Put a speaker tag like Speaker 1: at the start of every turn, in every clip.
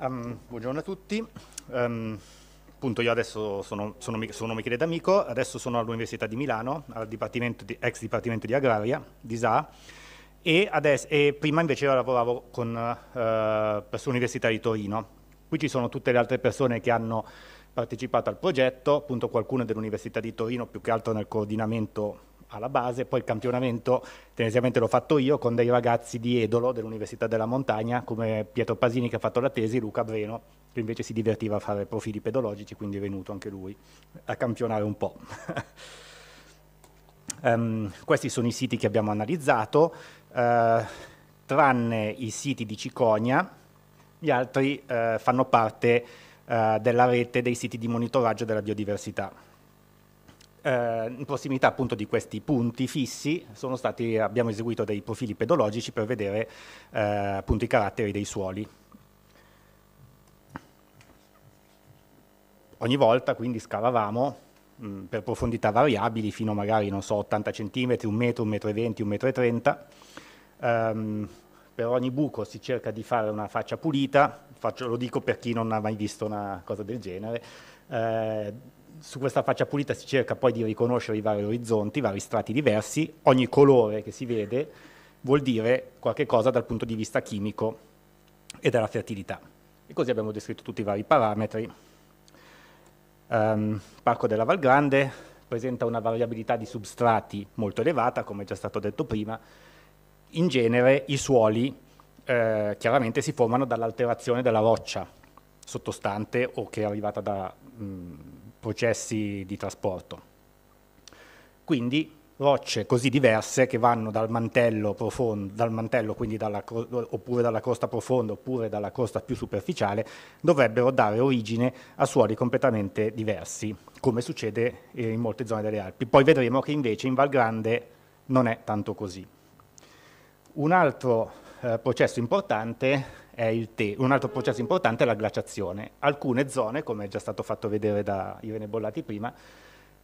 Speaker 1: Um, buongiorno a tutti. Um, appunto io adesso sono, sono, sono Michele D'Amico, adesso sono all'Università di Milano, al dipartimento di, ex Dipartimento di Agraria, di SA, e, adesso, e prima invece lavoravo con, eh, presso l'Università di Torino. Qui ci sono tutte le altre persone che hanno partecipato al progetto, appunto qualcuno dell'Università di Torino, più che altro nel coordinamento alla base, poi il campionamento tendenzialmente l'ho fatto io con dei ragazzi di Edolo dell'Università della Montagna come Pietro Pasini che ha fatto la tesi, Luca Breno che invece si divertiva a fare profili pedologici, quindi è venuto anche lui a campionare un po'. um, questi sono i siti che abbiamo analizzato, uh, tranne i siti di Cicogna, gli altri uh, fanno parte uh, della rete dei siti di monitoraggio della biodiversità eh, in prossimità appunto di questi punti fissi stati, abbiamo eseguito dei profili pedologici per vedere eh, appunto i caratteri dei suoli. Ogni volta quindi scavavamo mh, mm, per profondità variabili fino magari non so 80 cm, 1 metro, 1,20 metro, e 1,30 metro. 30. Um, ehm, per ogni buco si cerca di fare una faccia pulita, Faccio, lo dico per chi non ha mai visto una cosa del genere, eh, su questa faccia pulita si cerca poi di riconoscere i vari orizzonti, i vari strati diversi, ogni colore che si vede vuol dire qualche cosa dal punto di vista chimico e della fertilità. E così abbiamo descritto tutti i vari parametri. Um, Parco della Val Grande presenta una variabilità di substrati molto elevata, come già stato detto prima. In genere i suoli eh, chiaramente si formano dall'alterazione della roccia sottostante o che è arrivata da, mh, mm, processi di trasporto. Quindi rocce così diverse che vanno dal mantello profondo, dal mantello dalla, oppure dalla costa profonda oppure dalla costa più superficiale, dovrebbero dare origine a suoli completamente diversi, come succede eh, in molte zone delle Alpi. Poi vedremo che invece in Val Grande non è tanto così. Un altro eh, processo importante è il tè. Un altro processo importante è la glaciazione. Alcune zone, come è già stato fatto vedere da Irene Bollati prima,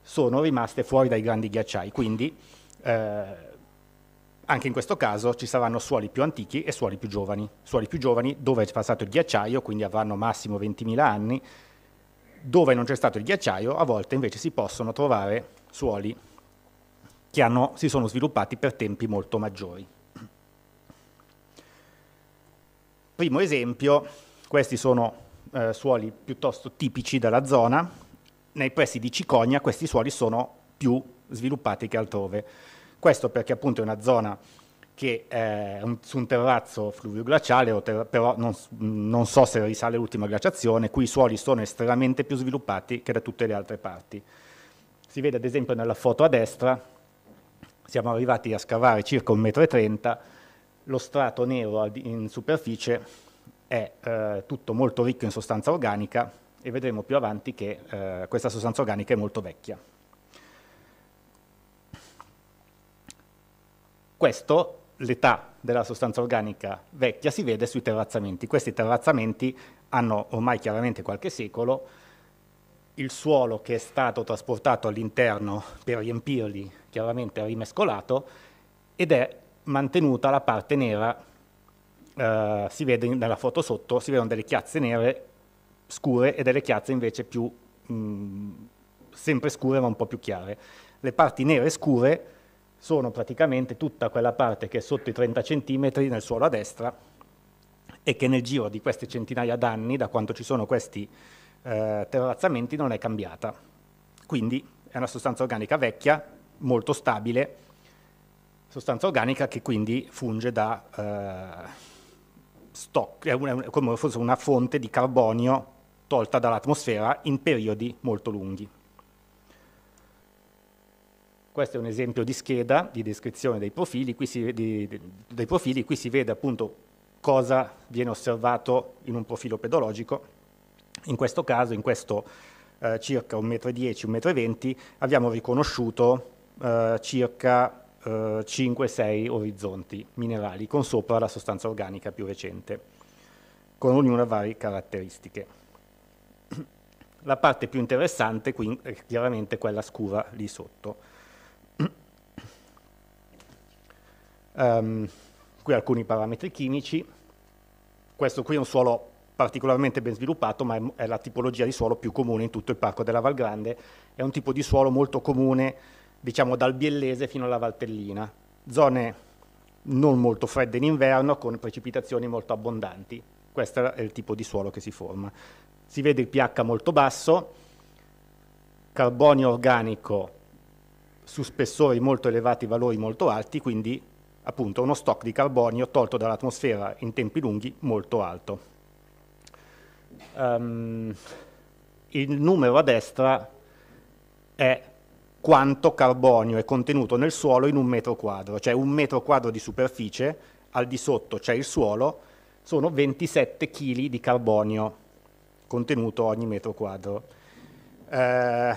Speaker 1: sono rimaste fuori dai grandi ghiacciai, quindi eh, anche in questo caso ci saranno suoli più antichi e suoli più giovani. Suoli più giovani dove è passato il ghiacciaio, quindi avranno massimo 20.000 anni, dove non c'è stato il ghiacciaio, a volte invece si possono trovare suoli che hanno, si sono sviluppati per tempi molto maggiori. Primo esempio, questi sono eh, suoli piuttosto tipici della zona, nei pressi di Cicogna questi suoli sono più sviluppati che altrove. Questo perché appunto è una zona che eh, è un, su un terrazzo fluvioglaciale, ter però non, non, so se risale l'ultima glaciazione, qui i suoli sono estremamente più sviluppati che da tutte le altre parti. Si vede ad esempio nella foto a destra, siamo arrivati a scavare circa 1,30 m lo strato nero in superficie è eh, tutto molto ricco in sostanza organica e vedremo più avanti che eh, questa sostanza organica è molto vecchia. Questo, l'età della sostanza organica vecchia, si vede sui terrazzamenti. Questi terrazzamenti hanno ormai chiaramente qualche secolo, il suolo che è stato trasportato all'interno per riempirli chiaramente è rimescolato ed è mantenuta la parte nera, eh, si vede nella foto sotto, si vedono delle chiazze nere scure e delle chiazze invece più, mh, mm, sempre scure ma un po' più chiare. Le parti nere scure sono praticamente tutta quella parte che è sotto i 30 cm nel suolo a destra e che nel giro di queste centinaia d'anni, da quanto ci sono questi eh, terrazzamenti, non è cambiata. Quindi è una sostanza organica vecchia, molto stabile, sostanza organica che quindi funge da eh, stock, è una, è come fosse una fonte di carbonio tolta dall'atmosfera in periodi molto lunghi. Questo è un esempio di scheda di descrizione dei profili, qui si, di, di, dei profili, qui si vede appunto cosa viene osservato in un profilo pedologico. In questo caso, in questo eh, circa 1,10 1,20 m, abbiamo riconosciuto eh, circa eh, 5-6 orizzonti minerali con sopra la sostanza organica più recente, con ognuna varie caratteristiche. La parte più interessante qui è chiaramente quella scura lì sotto. Um, qui alcuni parametri chimici, questo qui è un suolo particolarmente ben sviluppato, ma è la tipologia di suolo più comune in tutto il parco della Valgrande. È un tipo di suolo molto comune diciamo dal Biellese fino alla Valtellina, zone non molto fredde in inverno con precipitazioni molto abbondanti. Questo è il tipo di suolo che si forma. Si vede il pH molto basso, carbonio organico su spessori molto elevati, valori molto alti, quindi appunto uno stock di carbonio tolto dall'atmosfera in tempi lunghi molto alto. Um, il numero a destra è quanto carbonio è contenuto nel suolo in un metro quadro, cioè un metro quadro di superficie, al di sotto c'è il suolo, sono 27 kg di carbonio contenuto ogni metro quadro, eh,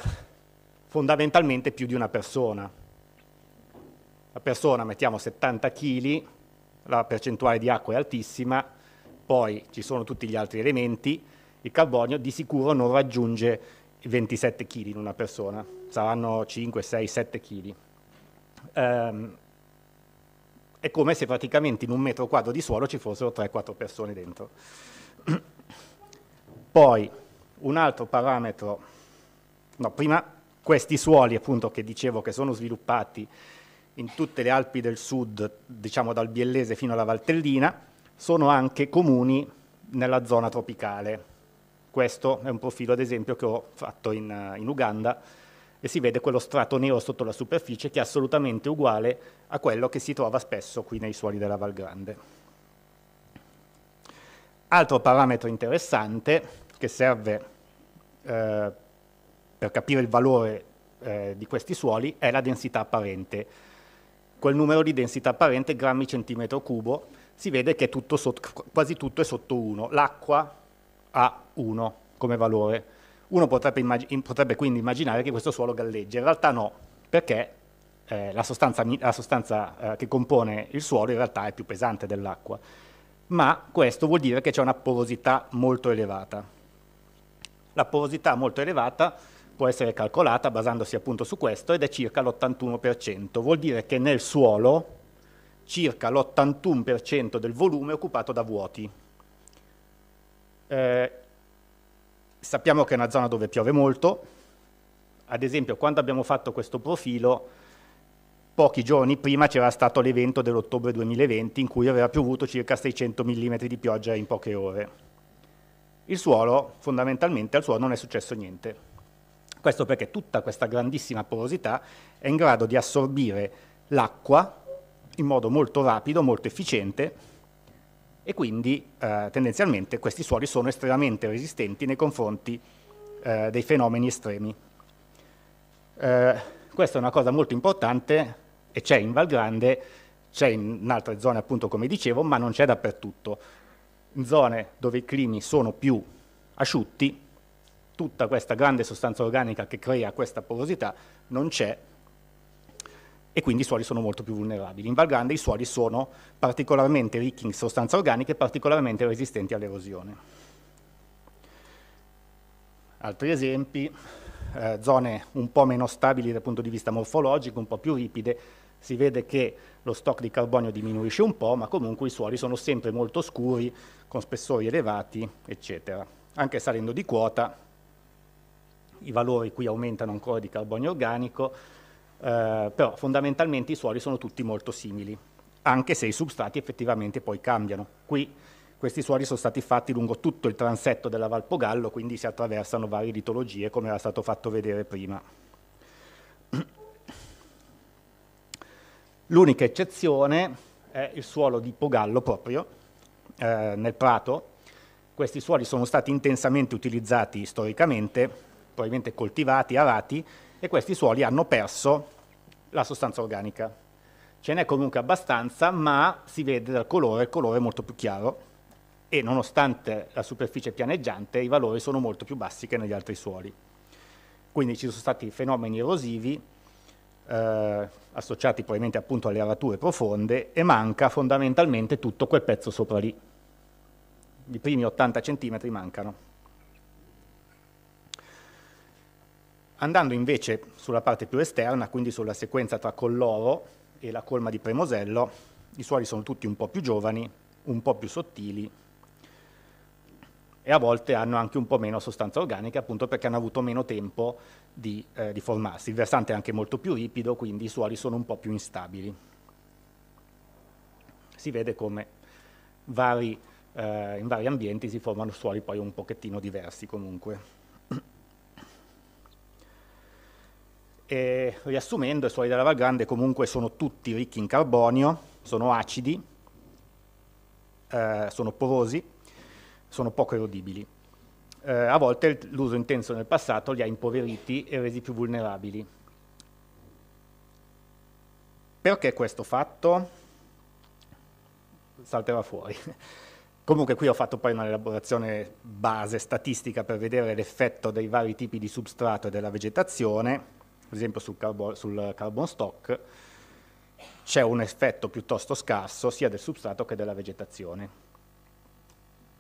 Speaker 1: fondamentalmente più di una persona. La persona mettiamo 70 kg, la percentuale di acqua è altissima, poi ci sono tutti gli altri elementi, il carbonio di sicuro non raggiunge 27 kg in una persona, saranno 5, 6, 7 kg. Um, è come se praticamente in un metro quadro di suolo ci fossero 3-4 persone dentro. Poi un altro parametro, no, prima questi suoli appunto che dicevo che sono sviluppati in tutte le Alpi del Sud, diciamo dal Biellese fino alla Valtellina, sono anche comuni nella zona tropicale, questo è un profilo, ad esempio, che ho fatto in, eh, in Uganda e si vede quello strato nero sotto la superficie che è assolutamente uguale a quello che si trova spesso qui nei suoli della Val Grande. Altro parametro interessante che serve eh, per capire il valore eh, di questi suoli è la densità apparente. Quel numero di densità apparente, grammi centimetro cubo, si vede che tutto sotto, quasi tutto è sotto 1. L'acqua a 1 come valore. Uno potrebbe, immag potrebbe quindi immaginare che questo suolo galleggia, in realtà no, perché eh, la sostanza, la sostanza eh, che compone il suolo in realtà è più pesante dell'acqua, ma questo vuol dire che c'è una porosità molto elevata. La porosità molto elevata può essere calcolata basandosi appunto su questo ed è circa l'81%, vuol dire che nel suolo circa l'81% del volume è occupato da vuoti, eh, sappiamo che è una zona dove piove molto, ad esempio quando abbiamo fatto questo profilo, pochi giorni prima c'era stato l'evento dell'ottobre 2020 in cui aveva piovuto circa 600 mm di pioggia in poche ore. Il suolo, fondamentalmente al suolo non è successo niente. Questo perché tutta questa grandissima porosità è in grado di assorbire l'acqua in modo molto rapido, molto efficiente e quindi eh, tendenzialmente questi suoli sono estremamente resistenti nei confronti eh, dei fenomeni estremi. Eh, questa è una cosa molto importante e c'è in Val Grande, c'è in altre zone appunto come dicevo, ma non c'è dappertutto. In zone dove i climi sono più asciutti, tutta questa grande sostanza organica che crea questa porosità non c'è e quindi i suoli sono molto più vulnerabili. In Val Grande i suoli sono particolarmente ricchi in sostanze organiche e particolarmente resistenti all'erosione. Altri esempi, eh, zone un po' meno stabili dal punto di vista morfologico, un po' più ripide, si vede che lo stock di carbonio diminuisce un po', ma comunque i suoli sono sempre molto scuri, con spessori elevati, eccetera. Anche salendo di quota, i valori qui aumentano ancora di carbonio organico, eh, però fondamentalmente i suoli sono tutti molto simili, anche se i substrati effettivamente poi cambiano. Qui questi suoli sono stati fatti lungo tutto il transetto della Valpogallo, quindi si attraversano varie litologie, come era stato fatto vedere prima. L'unica eccezione è il suolo di Pogallo proprio, eh, nel Prato. Questi suoli sono stati intensamente utilizzati storicamente probabilmente coltivati, arati, e questi suoli hanno perso la sostanza organica. Ce n'è comunque abbastanza, ma si vede dal colore, il colore è molto più chiaro e nonostante la superficie pianeggiante i valori sono molto più bassi che negli altri suoli. Quindi ci sono stati fenomeni erosivi eh, associati probabilmente appunto alle arature profonde e manca fondamentalmente tutto quel pezzo sopra lì. I primi 80 cm mancano. Andando invece sulla parte più esterna, quindi sulla sequenza tra Colloro e la colma di Premosello, i suoli sono tutti un po' più giovani, un po' più sottili e a volte hanno anche un po' meno sostanza organica, appunto perché hanno avuto meno tempo di, eh, di formarsi. Il versante è anche molto più ripido, quindi i suoli sono un po' più instabili. Si vede come vari, eh, in vari ambienti si formano suoli poi un pochettino diversi comunque. E, riassumendo, i suoli della Valgrande comunque sono tutti ricchi in carbonio, sono acidi, eh, sono porosi, sono poco erodibili. Eh, a volte l'uso intenso nel passato li ha impoveriti e resi più vulnerabili. Perché questo fatto? Salterà fuori. Comunque qui ho fatto poi un'elaborazione base statistica per vedere l'effetto dei vari tipi di substrato e della vegetazione ad esempio sul, carbo sul carbon stock, c'è un effetto piuttosto scarso sia del substrato che della vegetazione.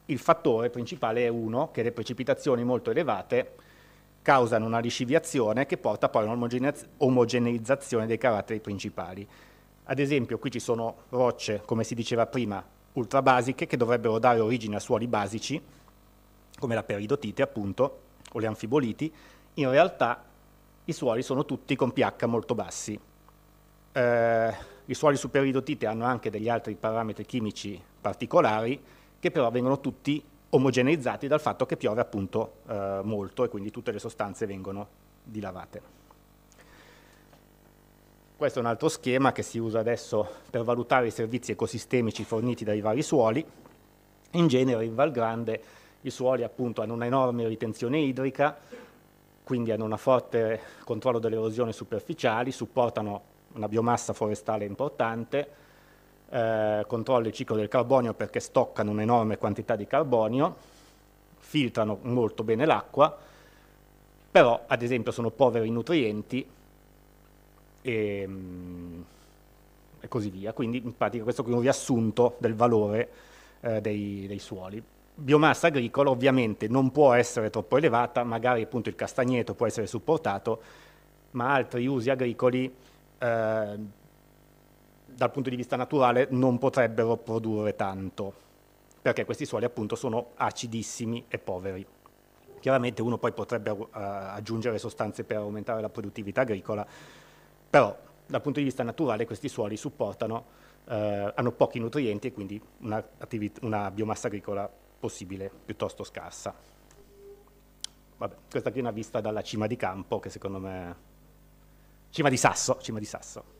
Speaker 1: Il fattore principale è uno, che le precipitazioni molto elevate causano una risciviazione che porta poi a un'omogeneizzazione dei caratteri principali. Ad esempio qui ci sono rocce, come si diceva prima, ultrabasiche che dovrebbero dare origine a suoli basici, come la peridotite appunto, o le anfiboliti, in realtà i suoli sono tutti con pH molto bassi. Eh, I suoli superidotite hanno anche degli altri parametri chimici particolari che però vengono tutti omogeneizzati dal fatto che piove appunto eh, molto e quindi tutte le sostanze vengono dilavate. Questo è un altro schema che si usa adesso per valutare i servizi ecosistemici forniti dai vari suoli. In genere in Val Grande i suoli appunto hanno un'enorme ritenzione idrica, quindi hanno un forte controllo delle erosioni superficiali, supportano una biomassa forestale importante, eh, controllano il ciclo del carbonio perché stoccano un'enorme quantità di carbonio, filtrano molto bene l'acqua, però ad esempio sono poveri in nutrienti e, mm, e così via. Quindi in pratica questo è un riassunto del valore eh, dei, dei suoli biomassa agricola ovviamente non può essere troppo elevata, magari appunto il castagneto può essere supportato, ma altri usi agricoli eh, dal punto di vista naturale non potrebbero produrre tanto, perché questi suoli appunto sono acidissimi e poveri. Chiaramente uno poi potrebbe eh, aggiungere sostanze per aumentare la produttività agricola, però dal punto di vista naturale questi suoli supportano, eh, hanno pochi nutrienti e quindi una, una biomassa agricola possibile piuttosto scarsa. Vabbè, questa qui è una vista dalla cima di campo che secondo me... Cima di sasso, cima di sasso.